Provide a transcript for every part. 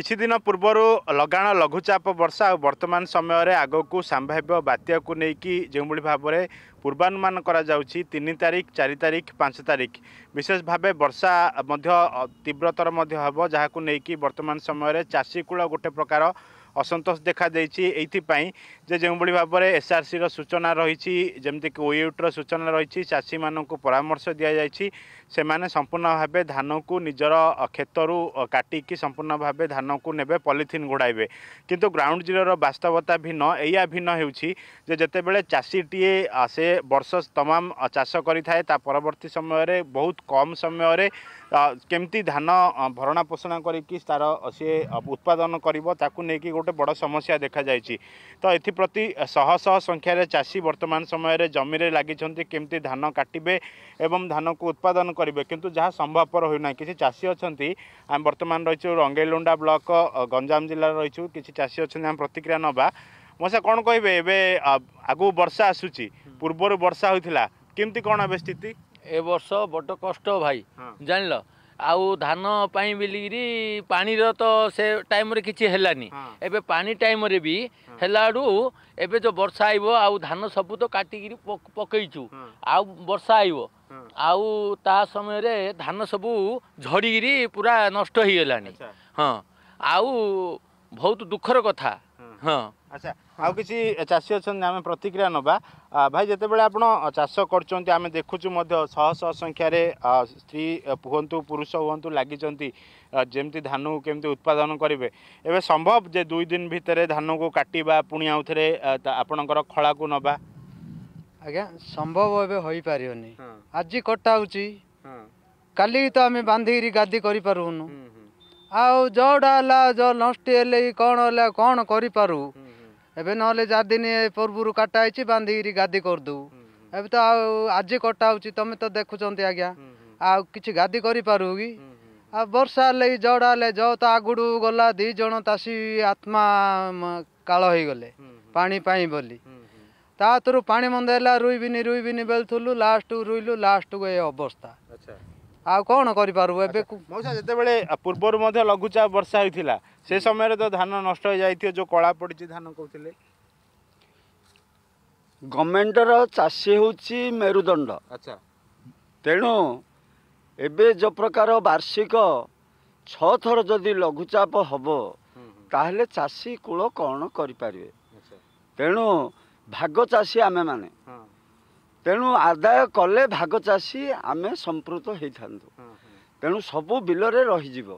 କିଛି ଦିନ ପୂର୍ବରୁ ଲଗାଣ ଲଘୁଚାପ ବର୍ଷା ଆଉ ବର୍ତ୍ତମାନ ସମୟରେ ଆଗକୁ ସମ୍ଭାବ୍ୟ ବାତ୍ୟାକୁ ନେଇକି ଯେଉଁଭଳି ଭାବରେ ପୂର୍ବାନୁମାନ କରାଯାଉଛି ତିନି ତାରିଖ ଚାରି ତାରିଖ ପାଞ୍ଚ ତାରିଖ ବିଶେଷ ଭାବେ ବର୍ଷା ମଧ୍ୟ ତୀବ୍ରତର ମଧ୍ୟ ହେବ ଯାହାକୁ ନେଇକି ବର୍ତ୍ତମାନ ସମୟରେ ଚାଷୀକୂଳ ଗୋଟେ ପ୍ରକାର ଅସନ୍ତୋଷ ଦେଖାଦେଇଛି ଏଇଥିପାଇଁ ଯେ ଯେଉଁଭଳି ଭାବରେ ଏସ୍ଆର୍ସିର ସୂଚନା ରହିଛି ଯେମିତିକି ୱେଇଉଟ୍ର ସୂଚନା ରହିଛି ଚାଷୀମାନଙ୍କୁ ପରାମର୍ଶ ଦିଆଯାଇଛି ସେମାନେ ସମ୍ପୂର୍ଣ୍ଣ ଭାବେ ଧାନକୁ ନିଜର କ୍ଷେତରୁ କାଟିକି ସମ୍ପୂର୍ଣ୍ଣ ଭାବେ ଧାନକୁ ନେବେ ପଲିଥିନ୍ ଘୋଡ଼ାଇବେ କିନ୍ତୁ ଗ୍ରାଉଣ୍ଡ ଜିରୋର ବାସ୍ତବତା ଭିନ୍ନ ଏଇଆ ଭିନ୍ନ ହେଉଛି ଯେ ଯେତେବେଳେ ଚାଷୀଟିଏ ସେ ବର୍ଷ ତମାମ ଚାଷ କରିଥାଏ ତା ପରବର୍ତ୍ତୀ ସମୟରେ ବହୁତ କମ୍ ସମୟରେ କେମିତି ଧାନ ଭରଣା ପୋଷଣ କରିକି ତା'ର ସିଏ ଉତ୍ପାଦନ କରିବ ତାକୁ ନେଇକି ଗୋଟେ ବଡ଼ ସମସ୍ୟା ଦେଖାଯାଇଛି ତ ଏଥିପ୍ରତି ଶହ ଶହ ସଂଖ୍ୟାରେ ଚାଷୀ ବର୍ତ୍ତମାନ ସମୟରେ ଜମିରେ ଲାଗିଛନ୍ତି କେମିତି ଧାନ କାଟିବେ ଏବଂ ଧାନକୁ ଉତ୍ପାଦନ କରିବେ କିନ୍ତୁ ଯାହା ସମ୍ଭବପର ହୋଇନାହିଁ କିଛି ଚାଷୀ ଅଛନ୍ତି ଆମେ ବର୍ତ୍ତମାନ ରହିଛୁ ରଙ୍ଗେଲୁଣ୍ଡା ବ୍ଲକ ଗଞ୍ଜାମ ଜିଲ୍ଲାରେ ରହିଛୁ କିଛି ଚାଷୀ ଅଛନ୍ତି ଆମେ ପ୍ରତିକ୍ରିୟା ନେବା ମଶା କ'ଣ କହିବେ ଏବେ ଆଗକୁ ବର୍ଷା ଆସୁଛି ପୂର୍ବରୁ ବର୍ଷା ହୋଇଥିଲା କେମିତି କ'ଣ ଏବେ ସ୍ଥିତି ଏ ବର୍ଷ ବଡ଼ କଷ୍ଟ ଭାଇ ଜାଣିଲ ଆଉ ଧାନ ପାଇଁ ବୋଲିକିରି ପାଣିର ତ ସେ ଟାଇମ୍ରେ କିଛି ହେଲାନି ଏବେ ପାଣି ଟାଇମ୍ରେ ବି ହେଲାଠୁ ଏବେ ଯେଉଁ ବର୍ଷା ଆଇବ ଆଉ ଧାନ ସବୁ ତ କାଟିକିରି ପକେଇଛୁ ଆଉ ବର୍ଷା ଆଇବ ଆଉ ତା ସମୟରେ ଧାନ ସବୁ ଝଡ଼ିକିରି ପୁରା ନଷ୍ଟ ହେଇଗଲାଣି ହଁ ଆଉ ବହୁତ ଦୁଃଖର କଥା ହଁ ଆଚ୍ଛା ଆଉ କିଛି ଚାଷୀ ଅଛନ୍ତି ଆମେ ପ୍ରତିକ୍ରିୟା ନେବା ଭାଇ ଯେତେବେଳେ ଆପଣ ଚାଷ କରୁଛନ୍ତି ଆମେ ଦେଖୁଛୁ ମଧ୍ୟ ଶହ ଶହ ସଂଖ୍ୟାରେ ସ୍ତ୍ରୀ ହୁଅନ୍ତୁ ପୁରୁଷ ହୁଅନ୍ତୁ ଲାଗିଛନ୍ତି ଯେମିତି ଧାନକୁ କେମିତି ଉତ୍ପାଦନ କରିବେ ଏବେ ସମ୍ଭବ ଯେ ଦୁଇ ଦିନ ଭିତରେ ଧାନକୁ କାଟିବା ପୁଣି ଆଉଥରେ ଆପଣଙ୍କର ଖଳାକୁ ନେବା ଆଜ୍ଞା ସମ୍ଭବ ଏବେ ହୋଇପାରିବନି ଆଜି କଟା ହେଉଛି କାଲି ତ ଆମେ ବାନ୍ଧିକିରି ଗାଧି କରିପାରୁନୁ ଆଉ ଯେଉଁଟା ହେଲା ଯେଉଁ ନଷ୍ଟ ହେଲେ କ'ଣ ହେଲା କ'ଣ କରିପାରୁ ଏବେ ନହେଲେ ଚାରି ଦିନ ପୂର୍ବରୁ କଟା ହେଇଛି ବାନ୍ଧିକିରି ଗାଦି କରିଦେଉ ଏବେ ତ ଆଉ ଆଜି କଟା ହେଉଛି ତମେ ତ ଦେଖୁଛନ୍ତି ଆଜ୍ଞା ଆଉ କିଛି ଗାଦି କରିପାରୁ କି ଆଉ ବର୍ଷା ହେଲେ କି ଝଡ଼ ହେଲେ ଝଡ଼ ତ ଆଗରୁ ଗଲା ଦୁଇ ଜଣ ଚାଷୀ ଆତ୍ମା କାଳ ହେଇଗଲେ ପାଣି ପାଇଁ ବୋଲି ତା ତୁରୁ ପାଣି ମନ୍ଦ ହେଲା ରୁଇବିନି ରୁଇବିନି ବେଳୁଥିଲୁ ଲାଷ୍ଟକୁ ରୁଇଲୁ ଲାଷ୍ଟକୁ ଏ ଅବସ୍ଥା ଆଉ କ'ଣ କରିପାରିବୁ ଏବେ ମଉସା ଯେତେବେଳେ ପୂର୍ବରୁ ମଧ୍ୟ ଲଘୁଚାପ ବର୍ଷା ହୋଇଥିଲା ସେ ସମୟରେ ତ ଧାନ ନଷ୍ଟ ହୋଇଯାଇଥିବ ଯେଉଁ କଳା ପଡ଼ିଛି ଧାନ କହୁଥିଲେ ଗଭର୍ଣ୍ଣମେଣ୍ଟର ଚାଷୀ ହେଉଛି ମେରୁଦଣ୍ଡ ଆଚ୍ଛା ତେଣୁ ଏବେ ଯେଉଁ ପ୍ରକାର ବାର୍ଷିକ ଛଅ ଥର ଯଦି ଲଘୁଚାପ ହେବ ତାହେଲେ ଚାଷୀ କୂଳ କ'ଣ କରିପାରିବେ ତେଣୁ ଭାଗ ଚାଷୀ ଆମେମାନେ ତେଣୁ ଆଦାୟ କଲେ ଭାଗ ଚାଷୀ ଆମେ ସମ୍ପୃକ୍ତ ହେଇଥାନ୍ତୁ ତେଣୁ ସବୁ ବିଲରେ ରହିଯିବ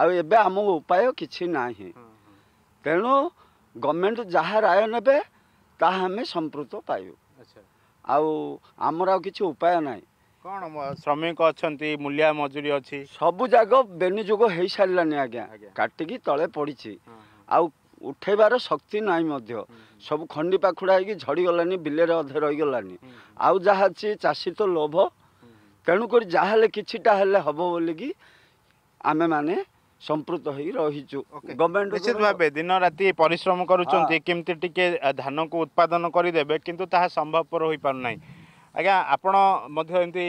ଆଉ ଏବେ ଆମ ଉପାୟ କିଛି ନାହିଁ ତେଣୁ ଗଭର୍ଣ୍ଣମେଣ୍ଟ ଯାହା ରାୟ ନେବେ ତାହା ଆମେ ସମ୍ପୃକ୍ତ ପାଇବୁ ଆଉ ଆମର ଆଉ କିଛି ଉପାୟ ନାହିଁ କ'ଣ ଶ୍ରମିକ ଅଛନ୍ତି ମୂଲିଆ ମଜୁରୀ ଅଛି ସବୁ ଜାଗ ବିନିଯୋଗ ହେଇସାରିଲାନି ଆଜ୍ଞା କାଟିକି ତଳେ ପଡ଼ିଛି ଆଉ ଉଠେଇବାର ଶକ୍ତି ନାହିଁ ମଧ୍ୟ ସବୁ ଖଣ୍ଡି ପାଖୁଡ଼ା ହେଇକି ଝଡ଼ିଗଲାଣି ବିଲରେ ଅଧେ ରହିଗଲାଣି ଆଉ ଯାହା ଅଛି ଚାଷୀ ତ ଲୋଭ ତେଣୁକରି ଯାହା ହେଲେ କିଛିଟା ହେଲେ ହେବ আমি মানে সম্পৃক্ত হয়ে রয়েছু গভর্নমেন্ট নিশ্চিত ভাবে দিন রাতে পরিশ্রম করছেন কমিটি টিকি ধানক উৎপাদন করে দেবে কিন্তু তাহা সম্ভবপর হয়ে পু না আজ্ঞা আপন এমনি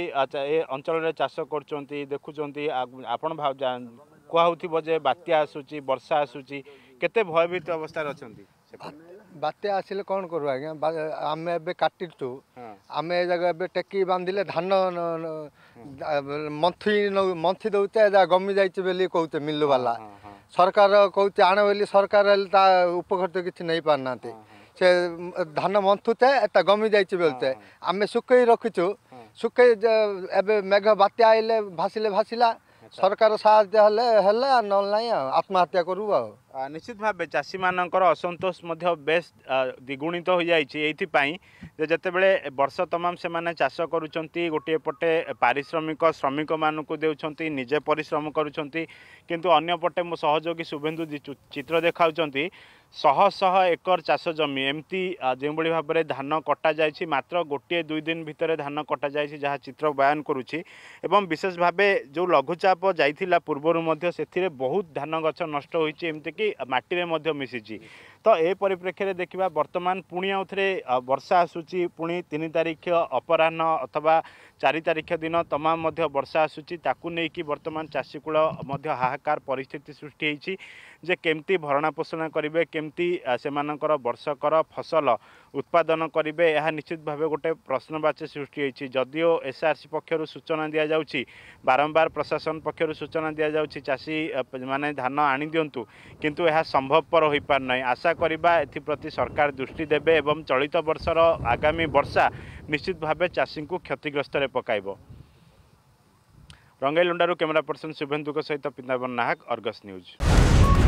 এ অঞ্চলের চাষ করছেন দেখুম আপন কুয়া হোথ যে বাত্যা আসুচি বর্ষা আসুচি କେତେ ଭୟଭୀତ ଅବସ୍ଥାରେ ଅଛନ୍ତି ବାତ୍ୟା ଆସିଲେ କ'ଣ କରୁ ଆଜ୍ଞା ଆମେ ଏବେ କାଟିଛୁ ଆମେ ଏ ଜାଗା ଏବେ ଟେକି ବାନ୍ଧିଲେ ଧାନ ମନ୍ଥି ମନ୍ଥି ଦେଉଛେ ଏ ଜାଗା ଗମି ଯାଇଛି ବୋଲି କହୁଛେ ମିଲୁବାଲା ସରକାର କହୁଛି ଆଣ ବୋଲି ସରକାର ହେଲେ ତା ଉପକୃତ କିଛି ନେଇପାରୁନାହାନ୍ତି ସେ ଧାନ ମନ୍ଥୁଛେ ତା ଗମି ଯାଇଛି ବୋଲୁଛେ ଆମେ ଶୁଖେଇ ରଖିଛୁ ଶୁଖେଇ ଏବେ ମେଘ ବାତ୍ୟା ଆଇଲେ ଭାସିଲେ ଭାସିଲା ସରକାର ସାହାଯ୍ୟ ହେଲେ ହେଲେ ନହେଲେ ନାହିଁ ଆଉ ଆତ୍ମହତ୍ୟା କରିବୁ ଆଉ ନିଶ୍ଚିତ ଭାବେ ଚାଷୀମାନଙ୍କର ଅସନ୍ତୋଷ ମଧ୍ୟ ବେଶ୍ ଦ୍ୱିଗୁଣିତ ହୋଇଯାଇଛି ଏଇଥିପାଇଁ ଯେ ଯେତେବେଳେ ବର୍ଷ ତମାମ ସେମାନେ ଚାଷ କରୁଛନ୍ତି ଗୋଟିଏ ପଟେ ପାରିଶ୍ରମିକ ଶ୍ରମିକମାନଙ୍କୁ ଦେଉଛନ୍ତି ନିଜେ ପରିଶ୍ରମ କରୁଛନ୍ତି କିନ୍ତୁ ଅନ୍ୟପଟେ ମୋ ସହଯୋଗୀ ଶୁଭେନ୍ଦୁ ଚିତ୍ର ଦେଖାଉଛନ୍ତି ଶହ ଶହ ଏକର ଚାଷ ଜମି ଏମିତି ଯେଉଁଭଳି ଭାବରେ ଧାନ କଟାଯାଇଛି ମାତ୍ର ଗୋଟିଏ ଦୁଇ ଦିନ ଭିତରେ ଧାନ କଟାଯାଇଛି ଯାହା ଚିତ୍ର ବୟାନ କରୁଛି ଏବଂ ବିଶେଷ ଭାବେ ଯେଉଁ ଲଘୁଚାପ ଯାଇଥିଲା ପୂର୍ବରୁ ମଧ୍ୟ ସେଥିରେ ବହୁତ ଧାନ ଗଛ ନଷ୍ଟ ହୋଇଛି ଏମିତିକି ମାଟିରେ ମଧ୍ୟ ମିଶିଛି ତ ଏ ପରିପ୍ରେକ୍ଷୀରେ ଦେଖିବା ବର୍ତ୍ତମାନ ପୁଣି ଆଉଥରେ ବର୍ଷା ଆସୁଛି ପୁଣି ତିନି ତାରିଖ ଅପରାହ୍ନ ଅଥବା ଚାରି ତାରିଖ ଦିନ ତମାମ ମଧ୍ୟ ବର୍ଷା ଆସୁଛି ତାକୁ ନେଇକି ବର୍ତ୍ତମାନ ଚାଷୀକୂଳ ମଧ୍ୟ ହାହାକାର ପରିସ୍ଥିତି ସୃଷ୍ଟି ହେଇଛି ଯେ କେମିତି ଭରଣା ପୋଷଣା କରିବେ କେମିତି ସେମାନଙ୍କର ବର୍ଷକର ଫସଲ ଉତ୍ପାଦନ କରିବେ ଏହା ନିଶ୍ଚିତ ଭାବେ ଗୋଟିଏ ପ୍ରଶ୍ନବାଚୀ ସୃଷ୍ଟି ହୋଇଛି ଯଦିଓ ଏସ୍ଆର୍ସି ପକ୍ଷରୁ ସୂଚନା ଦିଆଯାଉଛି ବାରମ୍ବାର ପ୍ରଶାସନ ପକ୍ଷରୁ ସୂଚନା ଦିଆଯାଉଛି ଚାଷୀ ମାନେ ଧାନ ଆଣିଦିଅନ୍ତୁ କିନ୍ତୁ ଏହା ସମ୍ଭବପର ହୋଇପାରୁନାହିଁ ଆଶା କରିବା ଏଥିପ୍ରତି ସରକାର ଦୃଷ୍ଟି ଦେବେ ଏବଂ ଚଳିତ ବର୍ଷର ଆଗାମୀ ବର୍ଷା ନିଶ୍ଚିତ ଭାବେ ଚାଷୀଙ୍କୁ କ୍ଷତିଗ୍ରସ୍ତରେ ପକାଇବ ରଙ୍ଗାଇଲୁଣ୍ଡାରୁ କ୍ୟାମେରା ପର୍ସନ୍ ଶୁଭେନ୍ଦୁଙ୍କ ସହିତ ପିନ୍ଦାବନ ନାହକ ଅର୍ଗସ୍ ନ୍ୟୁଜ୍